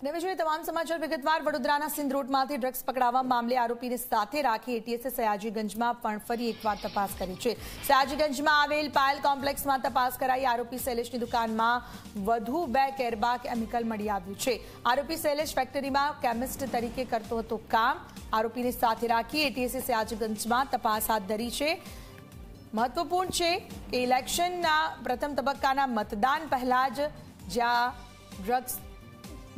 નવી જોઈએ તમામ સમાચાર વિગતવાર વડોદરાના સિંધ રોડમાંથી ડ્રગ્સ પકડાવવા મામલે આરોપીને સાથે રાખી એટીએસે સયાજીગંજમાં પણ ફરી એકવાર તપાસ કરી છે સયાજીગંજમાં આવેલ પાયલ કોમ્પ્લેક્સમાં તપાસ કરાઈ આરોપી શૈલેષની દુકાનમાં વધુ બે કેરબા કેમિકલ મળી આવ્યું છે આરોપી શૈલેષ ફેક્ટરીમાં કેમિસ્ટ તરીકે કરતો હતો કામ આરોપીને સાથે રાખી એટીએસે સયાજીગંજમાં તપાસ હાથ ધરી છે મહત્વપૂર્ણ છે કે ઇલેક્શનના પ્રથમ તબક્કાના મતદાન પહેલા જ જ્યાં ડ્રગ્સ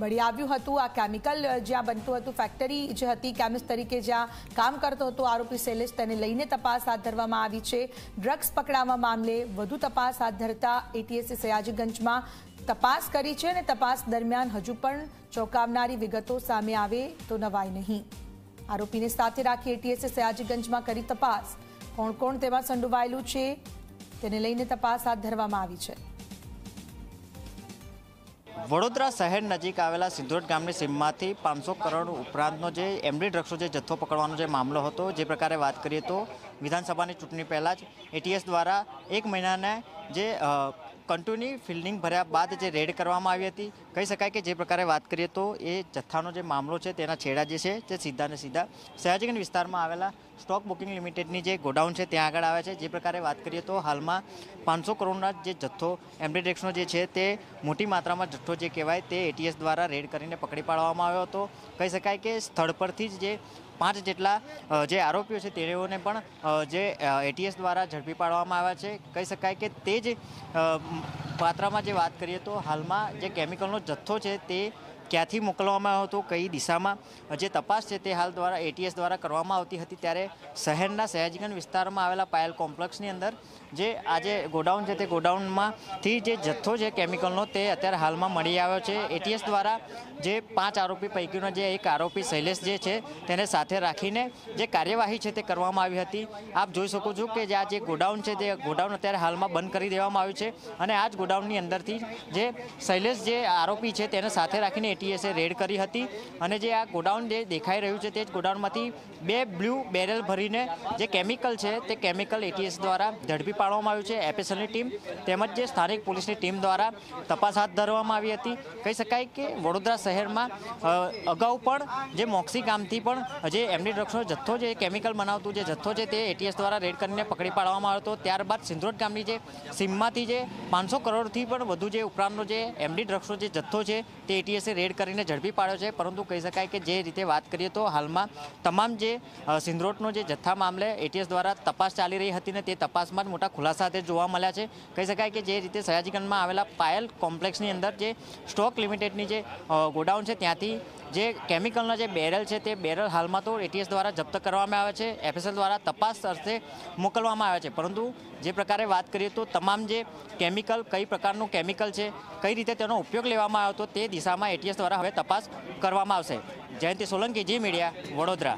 મળી આવ્યું હતું આ કેમિકલ જ્યાં બનતું હતું ફેક્ટરી જે હતી કેમિસ્ટ તરીકે જ્યાં કામ કરતો હતો આરોપી શૈલેષ તેને લઈને તપાસ હાથ ધરવામાં આવી છે ડ્રગ્સ પકડાવવા મામલે વધુ તપાસ હાથ ધરતા એટીએસે સયાજીગંજમાં તપાસ કરી છે અને તપાસ દરમિયાન હજુ પણ ચોંકાવનારી વિગતો સામે આવે તો નવાય નહીં આરોપીને સાથે રાખી એટીએસે સયાજીગંજમાં કરી તપાસ કોણ કોણ તેમાં સંડોવાયેલું છે તેને લઈને તપાસ હાથ ધરવામાં આવી છે વડોદરા શહેર નજીક આવેલા સિંધોટ ગામની સીમમાંથી પાંચસો કરોડ ઉપરાંતનો જે એમડી ડ્રગ્સનો જે જથ્થો પકડવાનો જે મામલો હતો જે પ્રકારે વાત કરીએ તો વિધાનસભાની ચૂંટણી પહેલાં જ એટીએસ દ્વારા એક મહિનાને જે કંટુની ફિલ્ડિંગ ભર્યા બાદ જે રેડ કરવામાં આવી હતી કહી શકાય કે જે પ્રકારે વાત કરીએ તો એ જથ્થાનો જે મામલો છે તેના છેડા જે છે તે સીધા ને સીધા સયાજીગંજ વિસ્તારમાં આવેલા સ્ટોક બુકિંગ લિમિટેડની જે ગોડાઉન છે ત્યાં આગળ આવે છે જે પ્રકારે વાત કરીએ તો હાલમાં પાંચસો કરોડના જે જથ્થો એમડીડેક્સનો જે છે તે મોટી માત્રામાં જથ્થો જે કહેવાય તે એટીએસ દ્વારા રેડ કરીને પકડી પાડવામાં આવ્યો હતો કહી શકાય કે સ્થળ પરથી જ જે પાંચ જેટલા જે આરોપીઓ છે તેઓને પણ જે એટીએસ દ્વારા ઝડપી પાડવામાં આવ્યા છે કહી શકાય કે તે જ પાત્રમાં જે વાત કરીએ તો હાલમાં જે કેમિકલનો જથ્થો છે તે ક્યાંથી મોકલવામાં આવ્યો હતો કઈ દિશામાં જે તપાસ છે તે હાલ દ્વારા એટીએસ દ્વારા કરવામાં આવતી હતી ત્યારે શહેરના સયાજીગંજ વિસ્તારમાં આવેલા પાયલ કોમ્પ્લેક્સની અંદર જે આજે ગોડાઉન છે તે ગોડાઉનમાંથી જે જથ્થો છે કેમિકલનો તે અત્યારે હાલમાં મળી આવ્યો છે એટીએસ દ્વારા જે પાંચ આરોપી પૈકીનો જે એક આરોપી શૈલેષ જે છે તેને સાથે રાખીને જે કાર્યવાહી છે તે કરવામાં આવી હતી આપ જોઈ શકો છો કે જે આ જે ગોડાઉન છે તે ગોડાઉન અત્યારે હાલમાં બંધ કરી દેવામાં આવ્યું છે અને આ જ ગોડાઉનની અંદરથી જે શૈલેષ જે આરોપી છે તેને સાથે રાખીને એટીએસે રેડ કરી હતી અને જે આ ગોડાઉન જે દેખાઈ રહ્યું છે તે જ ગોડાઉનમાંથી બે બ્લુ બેરલ ભરીને જે કેમિકલ છે તે કેમિકલ એટીએસ દ્વારા ઝડપી પાડવામાં આવ્યું છે એપીએસએલની ટીમ તેમજ જે સ્થાનિક પોલીસની ટીમ દ્વારા તપાસ હાથ ધરવામાં આવી હતી કહી શકાય કે વડોદરા શહેરમાં અગાઉ પણ જે મોક્સી ગામથી પણ જે એમડી ડ્રગ્સનો જથ્થો જે કેમિકલ બનાવતું જે જથ્થો છે તે એટીએસ દ્વારા રેડ કરીને પકડી પાડવામાં આવ્યો હતો ત્યારબાદ સિંદ્રોદ ગામની જે સીમમાંથી જે પાંચસો કરોડથી પણ વધુ જે ઉપરાંતનો જે એમડી ડ્રગ્સનો જે જથ્થો છે તે એટીએસે રેડ કરીને ઝડપી પાડ્યો છે પરંતુ કહી શકાય કે જે રીતે વાત કરીએ તો હાલમાં તમામ જે સિંદ્રોટનો જે જથ્થા મામલે એટીએસ દ્વારા તપાસ ચાલી રહી હતી ને તે તપાસમાં જ મોટા ખુલાસા સાથે જોવા મળ્યા છે કહી શકાય કે જે રીતે સયાજીગંજમાં આવેલા પાયલ કોમ્પ્લેક્સની અંદર જે સ્ટોક લિમિટેડની જે ગોડાઉન છે ત્યાંથી જે કેમિકલના જે બેરલ છે તે બેરલ હાલમાં તો એટીએસ દ્વારા જપ્ત કરવામાં આવે છે એફએસએલ દ્વારા તપાસ અર્થે મોકલવામાં આવે છે પરંતુ જે પ્રકારે વાત કરીએ તો તમામ જે કેમિકલ કઈ પ્રકારનું કેમિકલ છે કઈ રીતે તેનો ઉપયોગ લેવામાં આવ્યો હતો તે દિશામાં એટીએસ દ્વારા હવે તપાસ કરવામાં આવશે જયંતિ સોલંકી જી મીડિયા વડોદરા